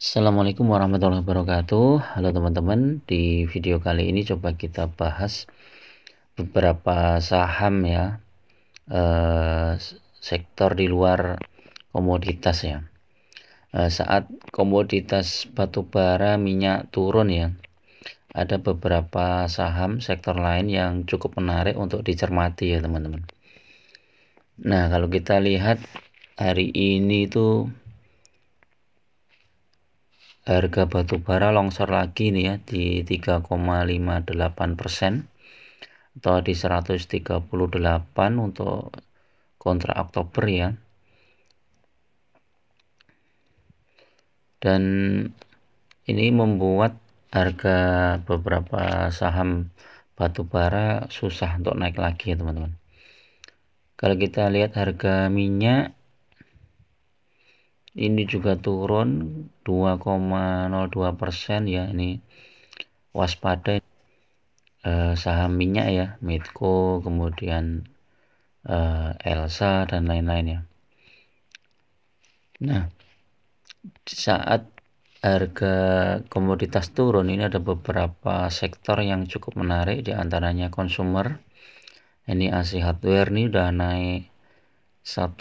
Assalamualaikum warahmatullahi wabarakatuh Halo teman-teman Di video kali ini coba kita bahas Beberapa saham ya eh, Sektor di luar komoditas ya eh, Saat komoditas batubara minyak turun ya Ada beberapa saham sektor lain yang cukup menarik untuk dicermati ya teman-teman Nah kalau kita lihat hari ini tuh harga batu bara longsor lagi nih ya di 3,58 persen atau di 138 untuk kontrak Oktober ya dan ini membuat harga beberapa saham batu bara susah untuk naik lagi ya teman-teman kalau kita lihat harga minyak ini juga turun 2,02 persen ya ini waspada eh, saham minyak ya Medco kemudian eh, Elsa dan lain lain ya nah saat harga komoditas turun ini ada beberapa sektor yang cukup menarik diantaranya consumer ini AC hardware ini udah naik 1,3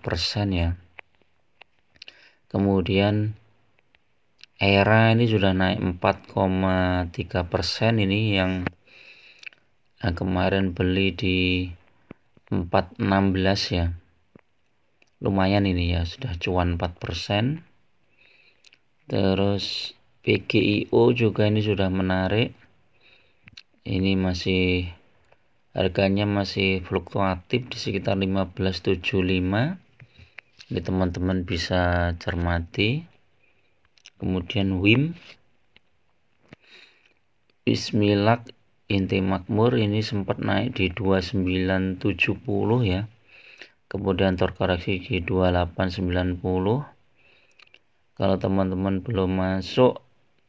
persen ya kemudian era ini sudah naik 4,3 persen ini yang eh, kemarin beli di 416 ya lumayan ini ya sudah cuan 4 persen terus PGIO juga ini sudah menarik ini masih harganya masih fluktuatif di sekitar 1575 ini teman-teman bisa cermati kemudian wim Bismillah inti makmur ini sempat naik di 2970 ya kemudian terkoreksi di 2890 kalau teman-teman belum masuk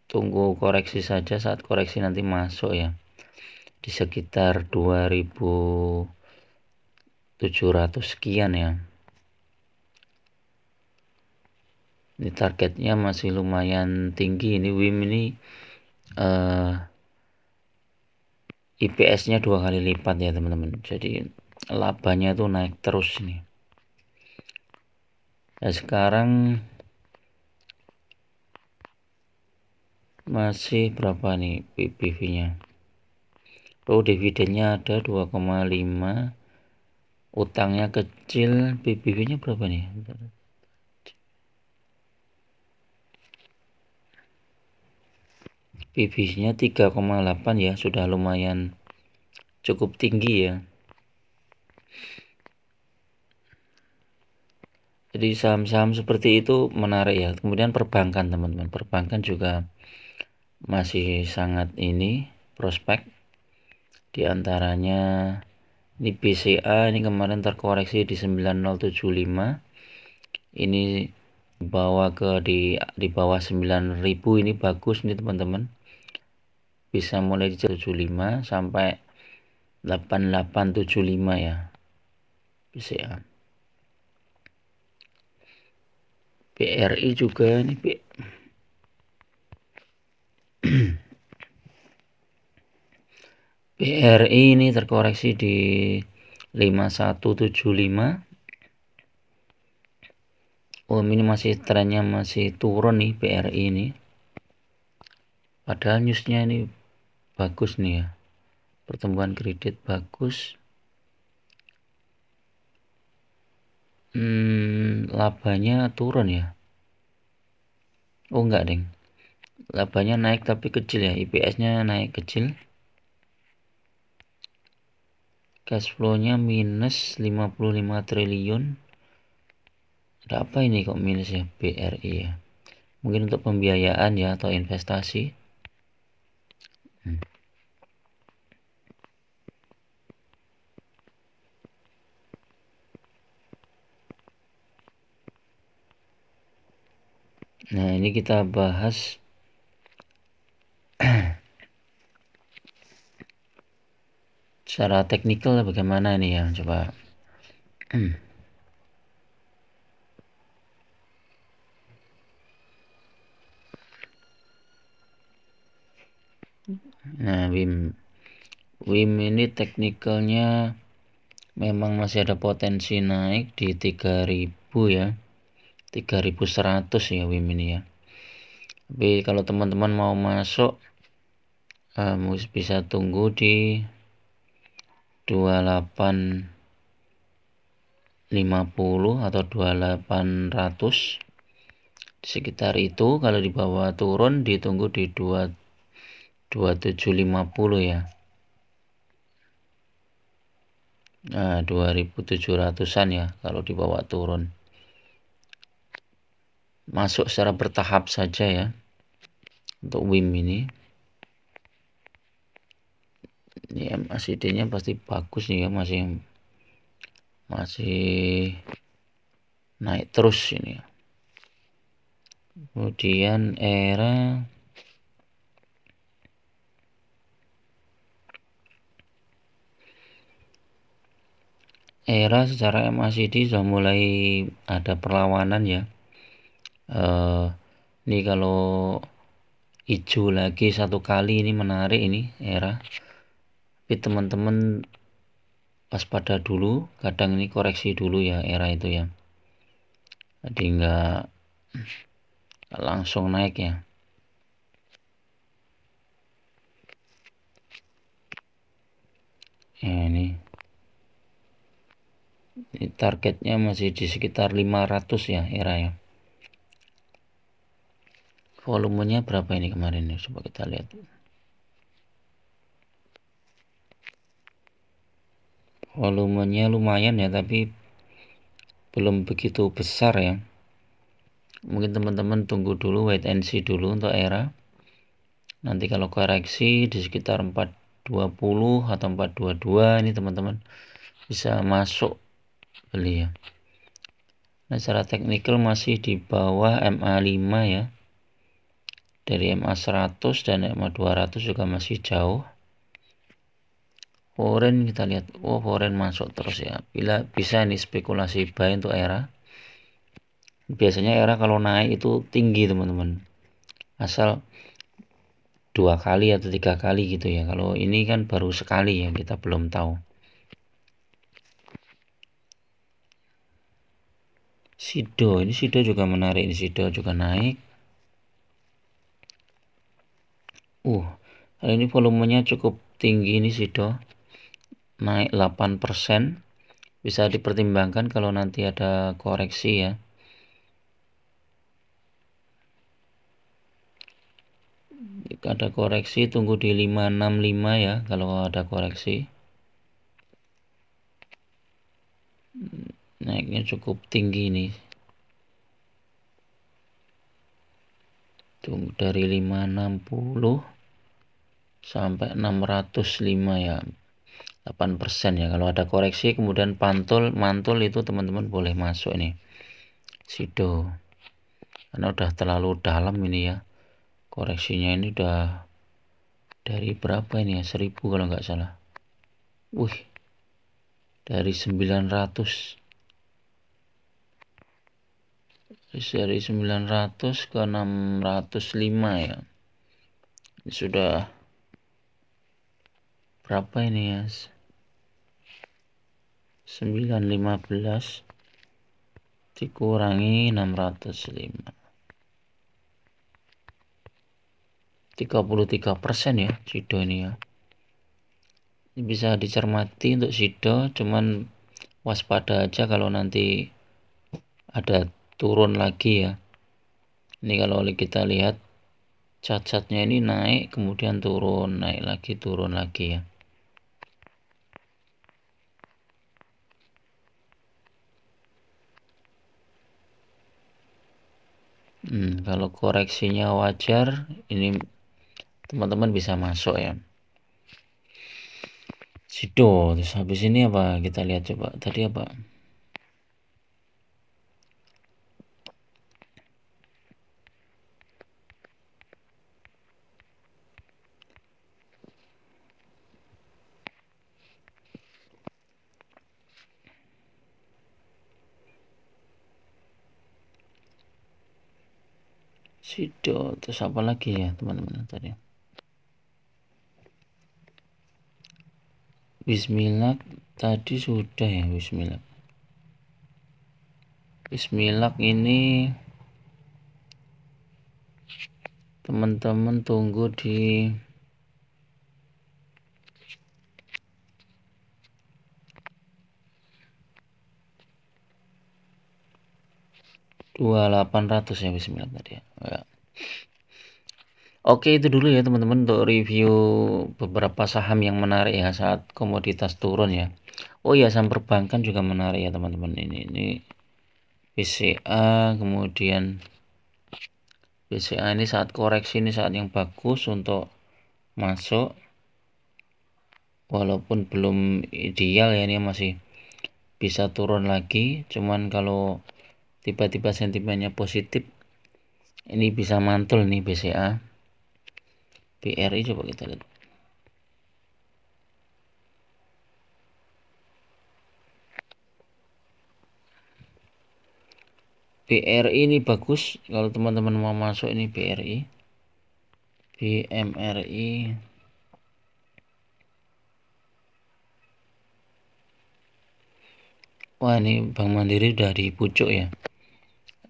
tunggu koreksi saja saat koreksi nanti masuk ya di sekitar 2700 sekian ya ini targetnya masih lumayan tinggi ini WIM ini uh, eh, IPS nya dua kali lipat ya teman-teman jadi labanya tuh naik terus nih nah, sekarang masih berapa nih PBV nya Oh dividennya ada 2,5 utangnya kecil PBV nya berapa nih pipisnya nya 3,8 ya, sudah lumayan cukup tinggi ya. Jadi saham-saham seperti itu menarik ya. Kemudian perbankan teman-teman, perbankan juga masih sangat ini prospek. Di antaranya ini BCA ini kemarin terkoreksi di 9075. Ini bawa ke di di bawah 9000 ini bagus nih teman-teman bisa mulai di 75 sampai 8875 ya bisa ya bri juga nih P... PRI ini terkoreksi di 5175 Oh ini masih trennya masih turun nih bri ini padahal newsnya ini bagus nih ya pertumbuhan kredit bagus hmm, labanya turun ya oh enggak deng labanya naik tapi kecil ya IPS nya naik kecil cash flow nya minus 55 triliun ada apa ini kok minus ya BRI ya mungkin untuk pembiayaan ya atau investasi Hmm. Nah, ini kita bahas secara teknikal bagaimana ini ya coba Nah, Wim Wim ini teknikalnya memang masih ada potensi naik di 3000 ya. 3100 ya Wim ini ya. Tapi kalau teman-teman mau masuk uh, bisa tunggu di 28 50 atau 2800 sekitar itu kalau di bawah turun ditunggu di 2 2750 ya nah, 2700an ya kalau dibawa turun masuk secara bertahap saja ya untuk WIM ini ini MACD nya pasti bagus nih ya masih masih naik terus ini ya. kemudian era era secara MACD sudah mulai ada perlawanan ya uh, ini kalau hijau lagi satu kali ini menarik ini era tapi teman-teman waspada dulu kadang ini koreksi dulu ya era itu ya jadi nggak langsung naik ya, ya ini ini targetnya masih di sekitar 500 ya era ya volumenya berapa ini kemarin ya coba kita lihat volumenya lumayan ya tapi belum begitu besar ya mungkin teman-teman tunggu dulu wait and see dulu untuk era nanti kalau koreksi di sekitar 420 atau 422 ini teman-teman bisa masuk beli ya. Nah, secara teknikal masih di bawah MA5 ya. Dari MA100 dan MA200 juga masih jauh. Foreign kita lihat, oh foreign masuk terus ya. Bila bisa ini spekulasi buy untuk era. Biasanya era kalau naik itu tinggi teman-teman. Asal dua kali atau tiga kali gitu ya. Kalau ini kan baru sekali ya, kita belum tahu. Sido, ini Sido juga menarik, ini Sido juga naik. Uh, hari ini volumenya cukup tinggi ini Sido. Naik 8%. Bisa dipertimbangkan kalau nanti ada koreksi ya. ada koreksi tunggu di 565 ya kalau ada koreksi naiknya cukup tinggi nih tunggu dari 560 sampai 605 ya 8% ya kalau ada koreksi kemudian pantul mantul itu teman-teman boleh masuk ini sido karena udah terlalu dalam ini ya koreksinya ini udah dari berapa ini ya 1000 kalau nggak salah wih dari 900 terus dari 900 ke 605 ya ini sudah berapa ini ya 915 dikurangi 605 33 persen ya Sido ini ya ini bisa dicermati untuk Sido cuman waspada aja kalau nanti ada turun lagi ya ini kalau kita lihat cacatnya ini naik kemudian turun naik lagi turun lagi ya hmm, kalau koreksinya wajar ini teman-teman bisa masuk ya Sido terus habis ini apa kita lihat coba tadi apa Sido terus apa lagi ya teman-teman tadi Bismillah tadi sudah ya Bismillah Bismillah ini teman-teman tunggu di 2800 ya bismillah tadi ya. ya. Oke itu dulu ya teman-teman untuk review beberapa saham yang menarik ya saat komoditas turun ya. Oh iya saham perbankan juga menarik ya teman-teman ini ini BCA kemudian BCA ini saat koreksi ini saat yang bagus untuk masuk walaupun belum ideal ya ini masih bisa turun lagi cuman kalau tiba-tiba sentimennya positif ini bisa mantul nih BCA BRI coba kita lihat BRI ini bagus kalau teman-teman mau masuk ini BRI BMRI wah ini Bank Mandiri udah di pucuk ya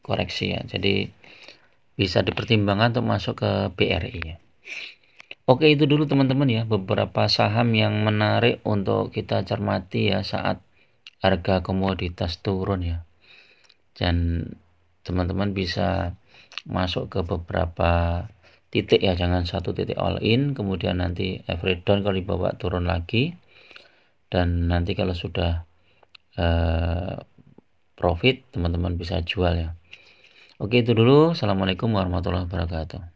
koreksi ya. Jadi bisa dipertimbangkan untuk masuk ke BRI ya. Oke itu dulu teman-teman ya beberapa saham yang menarik untuk kita cermati ya saat harga komoditas turun ya. Dan teman-teman bisa masuk ke beberapa titik ya jangan satu titik all in kemudian nanti every down kalau dibawa turun lagi dan nanti kalau sudah eh, profit teman-teman bisa jual ya Oke itu dulu. Assalamualaikum warahmatullahi wabarakatuh.